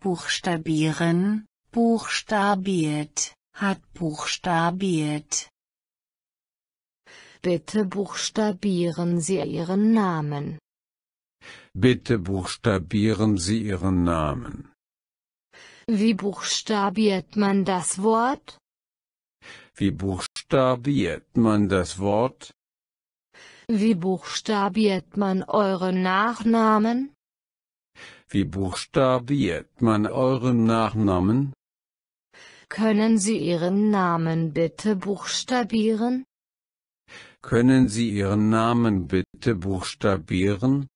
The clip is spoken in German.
buchstabieren, buchstabiert, hat buchstabiert. Bitte buchstabieren Sie Ihren Namen. Bitte buchstabieren Sie Ihren Namen. Wie buchstabiert man das Wort? Wie buchstabiert man das Wort? Wie buchstabiert man euren Nachnamen? Wie buchstabiert man euren Nachnamen? Können Sie Ihren Namen bitte buchstabieren? Können Sie Ihren Namen bitte buchstabieren?